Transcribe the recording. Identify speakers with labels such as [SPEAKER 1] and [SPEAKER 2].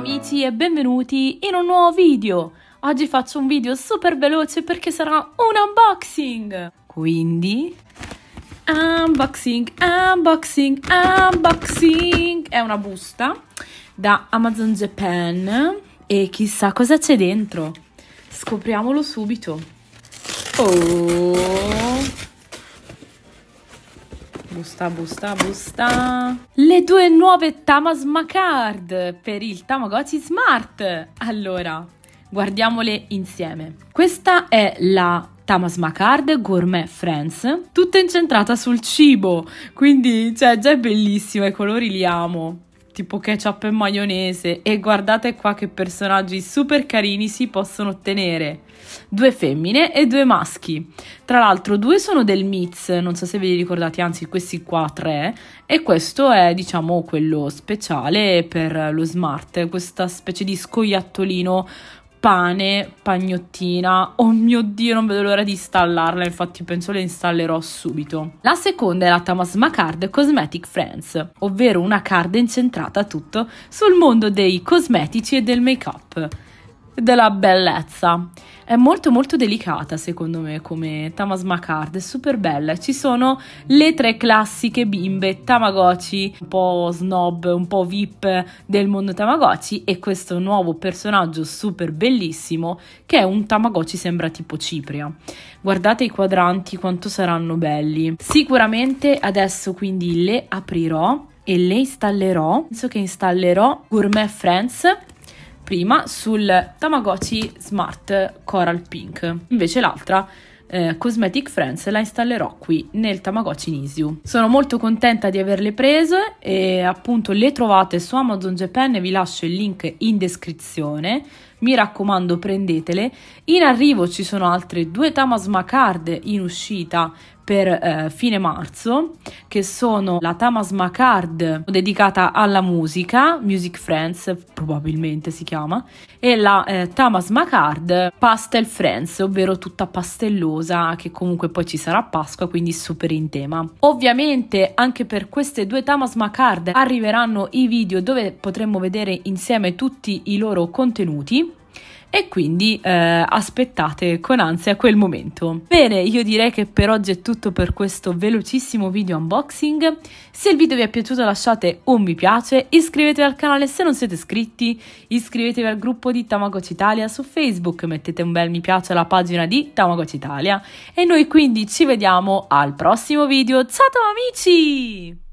[SPEAKER 1] amici e benvenuti in un nuovo video! Oggi faccio un video super veloce perché sarà un unboxing! Quindi... Unboxing, unboxing, unboxing! È una busta da Amazon Japan e chissà cosa c'è dentro. Scopriamolo subito. Oh! Busta, busta, busta. Le due nuove Tamasma Card per il Tamagotchi Smart. Allora, guardiamole insieme. Questa è la Tamasma Card Gourmet Friends, tutta incentrata sul cibo, quindi cioè, già è bellissima, i colori li amo tipo ketchup e maionese e guardate qua che personaggi super carini si possono ottenere. Due femmine e due maschi. Tra l'altro due sono del Miz, non so se ve li ricordate, anzi questi qua tre, e questo è diciamo quello speciale per lo Smart, questa specie di scoiattolino pane, pagnottina. Oh mio Dio, non vedo l'ora di installarla, infatti penso le installerò subito. La seconda è la Tamasma Card Cosmetic Friends, ovvero una card incentrata tutto sul mondo dei cosmetici e del make-up della bellezza. È molto molto delicata secondo me come Tamasma Card, è super bella. Ci sono le tre classiche bimbe Tamagotchi, un po' snob, un po' VIP del mondo Tamagotchi e questo nuovo personaggio super bellissimo che è un Tamagotchi sembra tipo Cipria. Guardate i quadranti quanto saranno belli. Sicuramente adesso quindi le aprirò e le installerò. Penso che installerò Gourmet Friends prima sul Tamagotchi Smart Coral Pink, invece l'altra eh, Cosmetic Friends la installerò qui nel Tamagotchi Nisiu. Sono molto contenta di averle prese e appunto le trovate su Amazon Japan, vi lascio il link in descrizione mi raccomando prendetele. In arrivo ci sono altre due Tamasma card in uscita per eh, fine marzo che sono la Tamasma card dedicata alla musica, Music Friends probabilmente si chiama, e la eh, Tamasma card Pastel Friends, ovvero tutta pastellosa che comunque poi ci sarà a Pasqua, quindi super in tema. Ovviamente anche per queste due Tamasma card arriveranno i video dove potremo vedere insieme tutti i loro contenuti e quindi eh, aspettate con ansia quel momento. Bene, io direi che per oggi è tutto per questo velocissimo video unboxing. Se il video vi è piaciuto lasciate un mi piace, iscrivetevi al canale se non siete iscritti, iscrivetevi al gruppo di Tamagotchi Italia su Facebook, mettete un bel mi piace alla pagina di Tamagotchi Italia e noi quindi ci vediamo al prossimo video. Ciao amici!